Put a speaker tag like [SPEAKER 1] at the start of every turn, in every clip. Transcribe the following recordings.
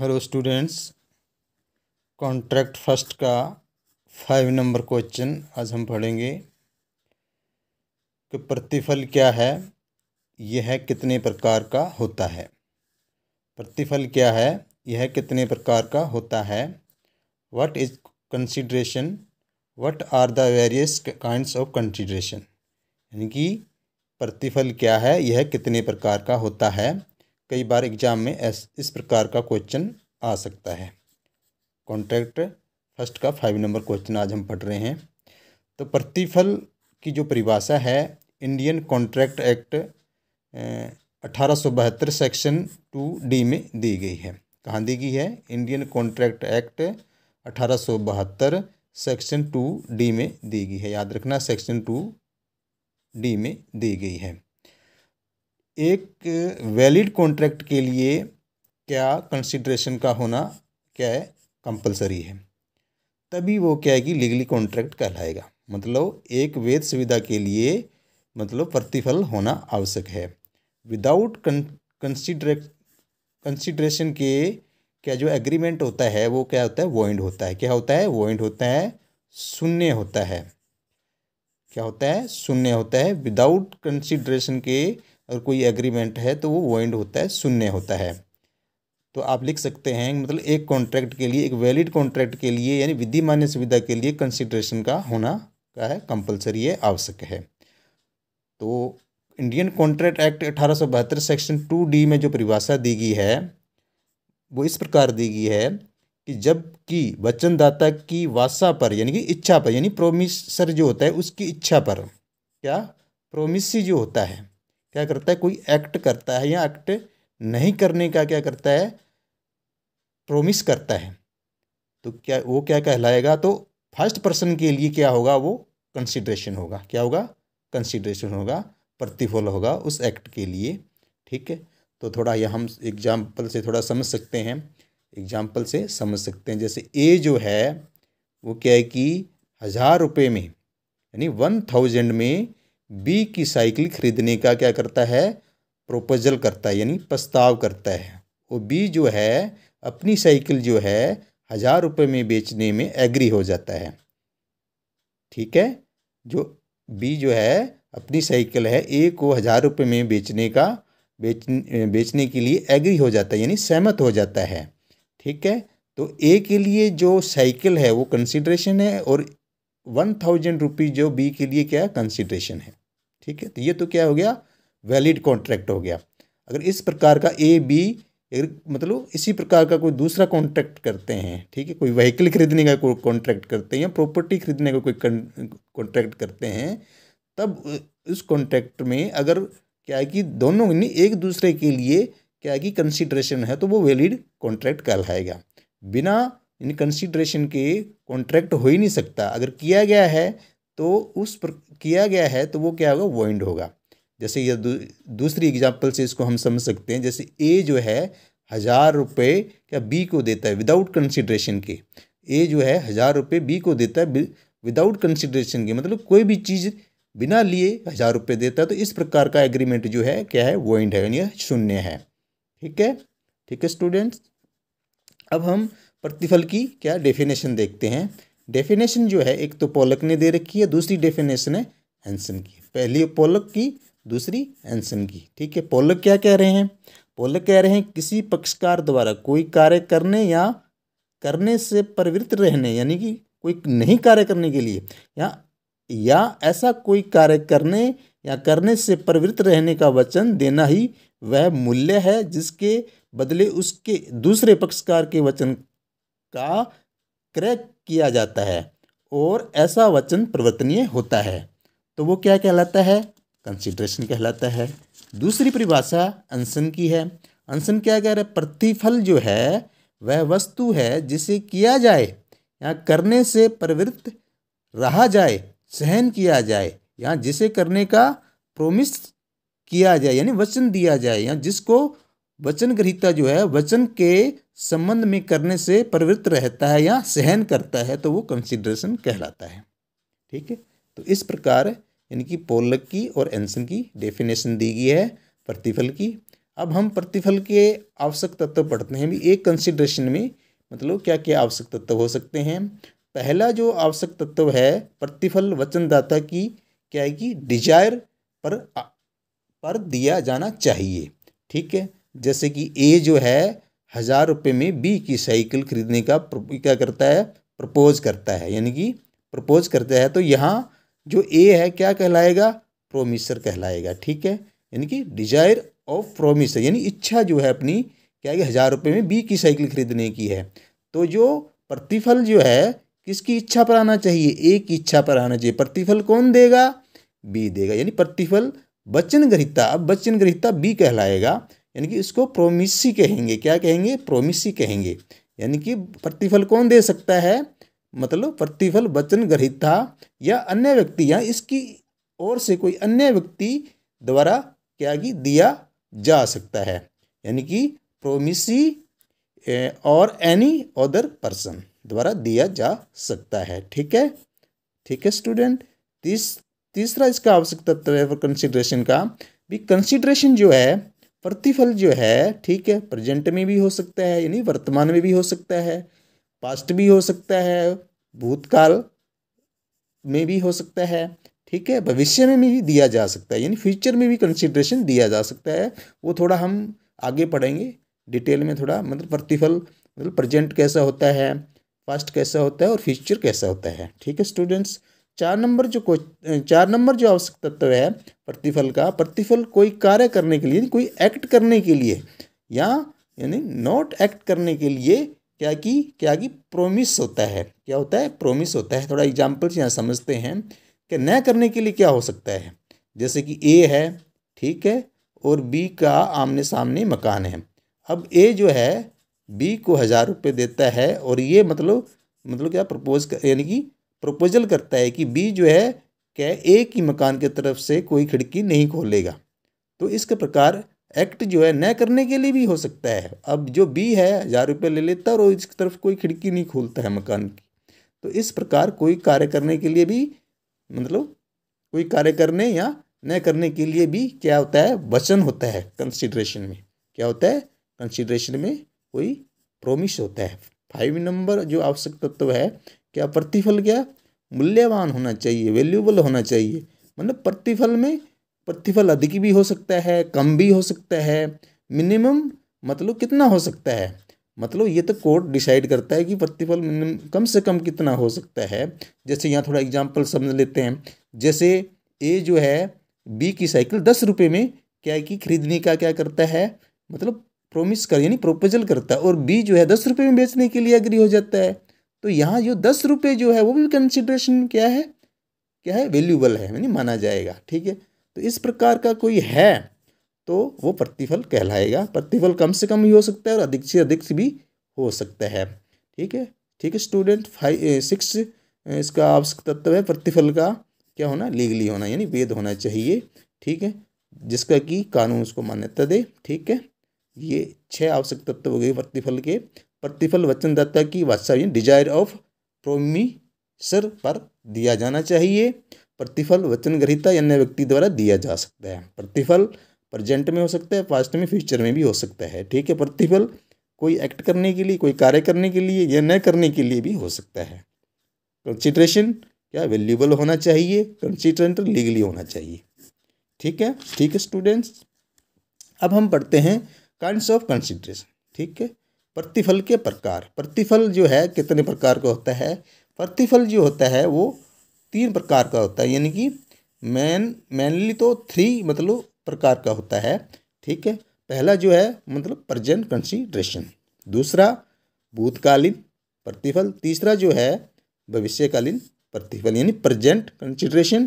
[SPEAKER 1] hello students contract first का five number question आज हम पढ़ेंगे कि प्रतिफल क्या है यह कितने प्रकार का होता है प्रतिफल क्या है यह कितने प्रकार का होता है what is consideration what are the various kinds of consideration यानी कि प्रतिफल क्या है यह कितने प्रकार का होता है कई बार एग्ज़ाम में एस इस प्रकार का क्वेश्चन आ सकता है कॉन्ट्रैक्ट फर्स्ट का फाइव नंबर क्वेश्चन आज हम पढ़ रहे हैं तो प्रतिफल की जो परिभाषा है इंडियन कॉन्ट्रैक्ट एक्ट अठारह सेक्शन टू डी में दी गई है कहाँ दी गई है इंडियन कॉन्ट्रैक्ट एक्ट अठारह सेक्शन टू डी में दी गई है याद रखना सेक्शन टू डी में दी गई है एक वैलिड कॉन्ट्रैक्ट के लिए क्या कंसिड्रेशन का होना क्या है कंपलसरी है तभी वो क्या है कि लीगली कॉन्ट्रैक्ट कहलाएगा मतलब एक वेद सुविधा के लिए मतलब प्रतिफल होना आवश्यक है विदाउट कंसिड्रे कंसिड्रेशन के क्या जो एग्रीमेंट होता है वो क्या होता है वॉइंड होता है क्या होता है वॉइंड होता है शून्य होता है क्या होता है शून्य होता है विदाउट कंसिड्रेशन के अगर कोई एग्रीमेंट है तो वो वॉइंड होता है शून्य होता है तो आप लिख सकते हैं मतलब एक कॉन्ट्रैक्ट के लिए एक वैलिड कॉन्ट्रैक्ट के लिए यानी विधि मान्य सुविधा के लिए कंसिड्रेशन का होना का है कंपलसरी है आवश्यक है तो इंडियन कॉन्ट्रैक्ट एक्ट अठारह सेक्शन टू डी में जो परिभाषा दी गई है वो इस प्रकार दी गई है कि जबकि वचनदाता की वासा पर यानी कि इच्छा पर यानी प्रोमिसर जो होता है उसकी इच्छा पर क्या प्रोमिसी जो होता है क्या करता है कोई एक्ट करता है या एक्ट नहीं करने का क्या करता है प्रोमिस करता है तो क्या वो क्या कहलाएगा तो फर्स्ट पर्सन के लिए क्या होगा वो कंसिड्रेशन होगा क्या होगा कंसिड्रेशन होगा प्रतिफल होगा उस एक्ट के लिए ठीक है तो थोड़ा यह हम एग्जाम्पल से थोड़ा समझ सकते हैं एग्जाम्पल से समझ सकते हैं जैसे ए जो है वो क्या है कि हज़ार रुपये में यानी वन थाउजेंड में बी की साइकिल खरीदने का क्या करता है प्रोपोजल करता है यानी प्रस्ताव करता है वो बी जो है अपनी साइकिल जो है हज़ार रुपये में बेचने में एग्री हो जाता है ठीक है जो बी जो है अपनी साइकिल है ए को हज़ार रुपये में बेचने का बेच बेचने के लिए एग्री हो जाता है यानी सहमत हो जाता है ठीक है तो ए के लिए जो साइकिल है वो कंसिड्रेशन है और वन थाउजेंड रुपीज़ जो बी के लिए क्या कंसिड्रेशन है ठीक है तो ये तो क्या हो गया वैलिड कॉन्ट्रैक्ट हो गया अगर इस प्रकार का ए बी अगर मतलब इसी प्रकार का कोई दूसरा कॉन्ट्रैक्ट करते हैं ठीक है कोई व्हीकल खरीदने का कोई कॉन्ट्रैक्ट करते हैं या प्रॉपर्टी खरीदने का कोई कॉन्ट्रैक्ट करते हैं तब उस कॉन्ट्रैक्ट में अगर क्या है कि दोनों एक दूसरे के लिए क्या है कि कंसिड्रेशन है तो वो वैलिड कॉन्ट्रैक्ट कहलाएगा बिना इन कंसिड्रेशन के कॉन्ट्रैक्ट हो ही नहीं सकता अगर किया गया है तो उस पर किया गया है तो वो क्या होगा वॉइंड होगा जैसे यह दूसरी एग्जाम्पल से इसको हम समझ सकते हैं जैसे ए जो है हज़ार रुपये क्या बी को देता है विदाउट कंसिड्रेशन के ए जो है हज़ार रुपये बी को देता है विदाउट कंसिड्रेशन के मतलब कोई भी चीज़ बिना लिए हज़ार रुपये देता है तो इस प्रकार का एग्रीमेंट जो है क्या है वॉइंड है यानी शून्य है ठीक है ठीक है स्टूडेंट्स अब हम प्रतिफल की क्या डेफिनेशन देखते हैं डेफिनेशन जो है एक तो पोलक ने दे रखी है दूसरी डेफिनेशन है हैंसन की पहली पोलक की दूसरी हैंसन की ठीक है पोलक क्या कह रहे हैं पोलक कह रहे हैं किसी पक्षकार द्वारा कोई कार्य करने या करने से प्रवृत्त रहने यानी कि कोई नहीं कार्य करने के लिए या या ऐसा कोई कार्य करने या करने से प्रवृत्त रहने का वचन देना ही वह मूल्य है जिसके बदले उसके दूसरे पक्षकार के वचन का क्रय किया जाता है और ऐसा वचन प्रवर्तनीय होता है तो वो क्या कहलाता है कंसिड्रेशन कहलाता है दूसरी परिभाषा अनशन की है अनशन क्या कह रहे प्रतिफल जो है वह वस्तु है जिसे किया जाए या करने से प्रवृत्त रहा जाए सहन किया जाए या जिसे करने का प्रोमिस किया जाए यानी वचन दिया जाए या जिसको वचन ग्रहिता जो है वचन के संबंध में करने से प्रवृत्त रहता है या सहन करता है तो वो कंसिडरेशन कहलाता है ठीक है तो इस प्रकार इनकी पोलक की और एंसन की डेफिनेशन दी गई है प्रतिफल की अब हम प्रतिफल के आवश्यक तत्व पढ़ते हैं भी एक कंसिडरेशन में मतलब क्या क्या आवश्यक तत्व हो सकते हैं पहला जो आवश्यक तत्व है प्रतिफल वचनदाता की क्या है कि डिजायर पर पर दिया जाना चाहिए ठीक है जैसे कि ए जो है हज़ार रुपये में बी की साइकिल खरीदने का क्या करता है प्रपोज करता है यानी कि प्रपोज करता है तो यहाँ जो ए है क्या कहलाएगा प्रोमिसर कहलाएगा ठीक है यानी कि डिजायर ऑफ प्रोमिसर यानी इच्छा जो है अपनी क्या है हज़ार रुपये में बी की साइकिल खरीदने की है तो जो प्रतिफल जो है किसकी इच्छा पर आना चाहिए ए की इच्छा पर आना चाहिए प्रतिफल कौन देगा बी देगा यानी प्रतिफल वचन अब वचन बी कहलाएगा यानी कि इसको प्रोमिसी कहेंगे क्या कहेंगे प्रोमिसी कहेंगे यानी कि प्रतिफल कौन दे सकता है मतलब प्रतिफल वचन ग्रहिता या अन्य व्यक्ति या इसकी ओर से कोई अन्य व्यक्ति द्वारा क्या कि दिया जा सकता है यानी कि प्रोमिसी और एनी अदर पर्सन द्वारा दिया जा सकता है ठीक है ठीक है स्टूडेंट तीस तीसरा इसका आवश्यक तत्व है फॉर कंसिड्रेशन का भी कंसिड्रेशन जो है प्रतिफल जो है ठीक है प्रेजेंट में भी हो सकता है यानी वर्तमान में भी हो सकता है पास्ट भी हो सकता है भूतकाल में भी हो सकता है ठीक है भविष्य में भी दिया जा सकता है यानी फ्यूचर में भी कंसिड्रेशन दिया जा सकता है वो थोड़ा हम आगे पढ़ेंगे डिटेल में थोड़ा मतलब प्रतिफल मतलब प्रेजेंट कैसा होता है पास्ट कैसा होता है और फ्यूचर कैसा होता है ठीक है स्टूडेंट्स चार नंबर जो को चार नंबर जो आवश्यक तत्व है प्रतिफल का प्रतिफल कोई कार्य करने के लिए कोई एक्ट करने के लिए या यानी नॉट एक्ट करने के लिए क्या कि क्या कि प्रोमिस होता है क्या होता है प्रोमिस होता है थोड़ा एग्जाम्पल्स यहाँ समझते हैं कि न करने के लिए क्या हो सकता है जैसे कि ए है ठीक है और बी का आमने सामने मकान है अब ए जो है बी को हज़ार रुपये देता है और ये मतलब मतलब क्या प्रपोज यानी कि प्रपोजल करता है कि बी जो है क्या ए की मकान की तरफ से कोई खिड़की नहीं खोलेगा तो इसके प्रकार एक्ट जो है न करने के लिए भी हो सकता है अब जो बी है हज़ार रुपये ले लेता और इसकी तरफ कोई खिड़की नहीं खोलता है मकान की तो इस प्रकार कोई कार्य करने के लिए भी मतलब कोई कार्य करने या न करने के लिए भी क्या होता है वचन होता है कंसिड्रेशन में क्या होता है कंसिड्रेशन में कोई प्रोमिस होता है फाइव नंबर जो आवश्यक तत्व है क्या प्रतिफल क्या मूल्यवान होना चाहिए वैल्यूबल होना चाहिए मतलब प्रतिफल में प्रतिफल अधिक भी हो सकता है कम भी हो सकता है मिनिमम मतलब कितना हो सकता है मतलब ये तो कोर्ट डिसाइड करता है कि प्रतिफल कम से कम कितना हो सकता है जैसे यहाँ थोड़ा एग्जाम्पल समझ लेते हैं जैसे ए जो है बी की साइकिल दस रुपये में क्या है कि खरीदने का क्या करता है मतलब प्रोमिस कर यानी प्रोपोजल करता है और बी जो है दस रुपये में बेचने के लिए एग्री हो जाता है तो यहाँ जो दस रुपये जो है वो भी कंसिड्रेशन क्या है क्या है वैल्यूबल है यानी माना जाएगा ठीक है तो इस प्रकार का कोई है तो वो प्रतिफल कहलाएगा प्रतिफल कम से कम भी हो सकता है और अधिक से अधिक भी हो सकता है ठीक है ठीक है स्टूडेंट फाइव सिक्स इसका आवश्यक तत्व है प्रतिफल का क्या होना लीगली होना यानी वेद होना चाहिए ठीक है जिसका कि कानून उसको मान्यता दे ठीक है ये छः आवश्यक तत्व हो गए प्रतिफल के प्रतिफल वचनदाता की वात्सल्य डिजायर ऑफ प्रोमिसर पर दिया जाना चाहिए प्रतिफल वचन ग्रहिता अन्य व्यक्ति द्वारा दिया जा सकता है प्रतिफल प्रजेंट में हो सकता है पास्ट में फ्यूचर में भी हो सकता है ठीक है प्रतिफल कोई एक्ट करने के लिए कोई कार्य करने के लिए या न करने के लिए भी हो सकता है कंसिड्रेशन क्या वैल्यूबल होना चाहिए कंसिडरेंट लीगली होना चाहिए ठीक है ठीक है स्टूडेंट्स अब हम पढ़ते हैं काइंड्स ऑफ कंसिड्रेशन ठीक है प्रतिफल के प्रकार प्रतिफल जो है कितने प्रकार का होता है प्रतिफल जो होता है वो तीन प्रकार का होता है यानी कि मैन मैनली तो थ्री मतलब प्रकार का होता है ठीक है पहला जो है मतलब प्रजेंट कंसिड्रेशन दूसरा भूतकालीन प्रतिफल तीसरा जो है भविष्यकालीन प्रतिफल यानी प्रजेंट कंसिड्रेशन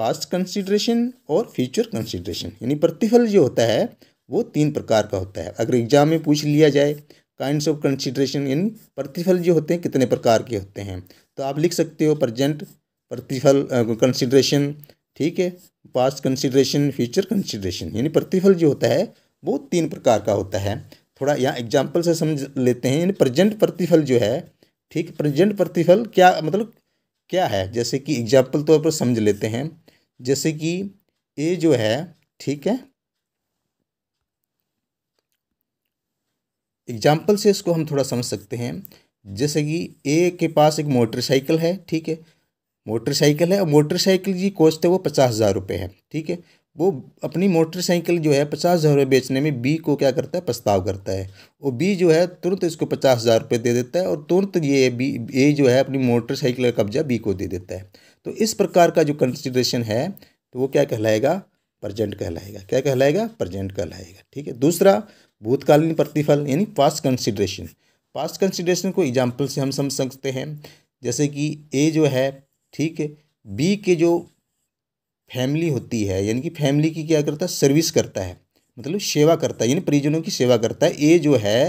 [SPEAKER 1] पास्ट कंसिड्रेशन और फ्यूचर कंसिड्रेशन यानी प्रतिफल जो होता है वो तीन प्रकार का होता है अगर एग्जाम में पूछ लिया जाए काइंड्स ऑफ कंसिड्रेशन यानी प्रतिफल जो होते हैं कितने प्रकार के होते हैं तो आप लिख सकते हो प्रजेंट प्रतिफल कंसिड्रेशन ठीक है पास्ट कंसिड्रेशन फ्यूचर कंसिड्रेशन यानी प्रतिफल जो होता है वो तीन प्रकार का होता है थोड़ा यहाँ एग्जाम्पल से समझ लेते हैं यानी प्रजेंट प्रतिफल जो है ठीक प्रजेंट प्रतिफल क्या मतलब क्या है जैसे कि एग्जाम्पल तौर पर समझ लेते हैं जैसे कि ए जो है ठीक है एग्जाम्पल से इसको हम थोड़ा समझ सकते हैं जैसे कि ए के पास एक मोटरसाइकिल है ठीक है मोटरसाइकिल है और मोटरसाइकिल की कॉस्ट है वो पचास हज़ार रुपये है ठीक है वो अपनी मोटरसाइकिल जो है पचास हज़ार रुपये बेचने में बी को क्या करता है प्रस्ताव करता है वो बी जो है तुरंत इसको पचास हज़ार रुपये दे देता है और तुरंत ये बी ए जो है अपनी मोटरसाइकिल का कब्जा बी को दे देता है तो इस प्रकार का जो कंसिड्रेशन है तो वो क्या कहलाएगा प्रजेंट कहलाएगा क्या कहलाएगा प्रजेंट कहलाएगा ठीक है दूसरा भूतकालीन प्रतिफल यानी पास्ट कंसिडरेशन पास्ट कंसिडरेशन को एग्जाम्पल से हम समझ सकते हैं जैसे कि ए जो है ठीक है बी के जो फैमिली होती है यानी कि फैमिली की क्या करता है सर्विस करता है मतलब सेवा करता है यानी परिजनों की सेवा करता है ए जो है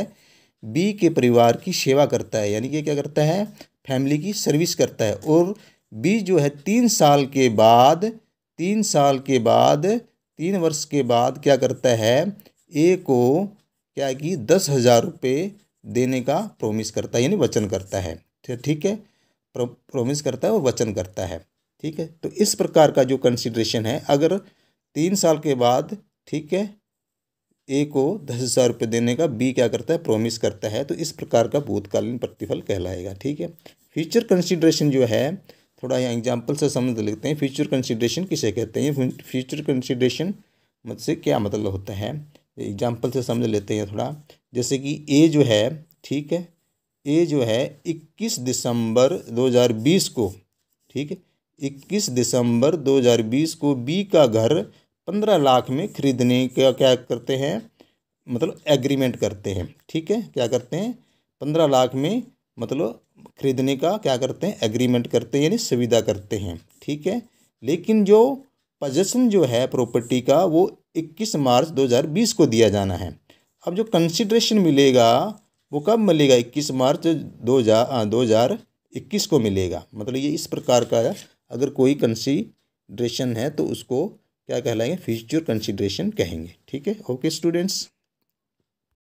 [SPEAKER 1] बी के परिवार की सेवा करता है यानी कि क्या करता है फैमिली की सर्विस करता है और बी जो है तीन साल के बाद तीन साल के बाद तीन वर्ष के बाद क्या करता है ए को क्या कि दस हज़ार रुपये देने का प्रोमिस करता है यानी वचन करता है ठीक है प्रो, प्रोमिस करता है और वचन करता है ठीक है तो इस प्रकार का जो कंसिड्रेशन है अगर तीन साल के बाद ठीक है ए को दस हज़ार रुपये देने का बी क्या करता है प्रोमिस करता है तो इस प्रकार का भूतकालीन प्रतिफल कहलाएगा ठीक है फ्यूचर कंसिड्रेशन जो है थोड़ा यहाँ एग्जाम्पल से समझ लेते हैं फ्यूचर कंसिड्रेशन किसे कहते हैं फ्यूचर कंसिड्रेशन मत से क्या मतलब होता है एग्जाम्पल से समझ लेते हैं थोड़ा जैसे कि ए जो है ठीक है ए जो है इक्कीस दिसंबर दो हज़ार बीस को ठीक है इक्कीस दिसंबर दो हज़ार बीस को बी का घर पंद्रह लाख में खरीदने का क्या करते हैं मतलब एग्रीमेंट करते हैं ठीक है क्या करते हैं पंद्रह लाख में मतलब खरीदने का क्या करते हैं एग्रीमेंट करते हैं यानी सुविधा करते हैं ठीक है लेकिन जो पजेशन जो है प्रॉपर्टी का वो 21 मार्च 2020 को दिया जाना है अब जो कंसिड्रेशन मिलेगा वो कब मिलेगा 21 मार्च दो हज़ार इक्कीस को मिलेगा मतलब ये इस प्रकार का अगर कोई कंसीड्रेशन है तो उसको क्या कहलाएंगे फ्यूचर कंसिड्रेशन कहेंगे ठीक है ओके स्टूडेंट्स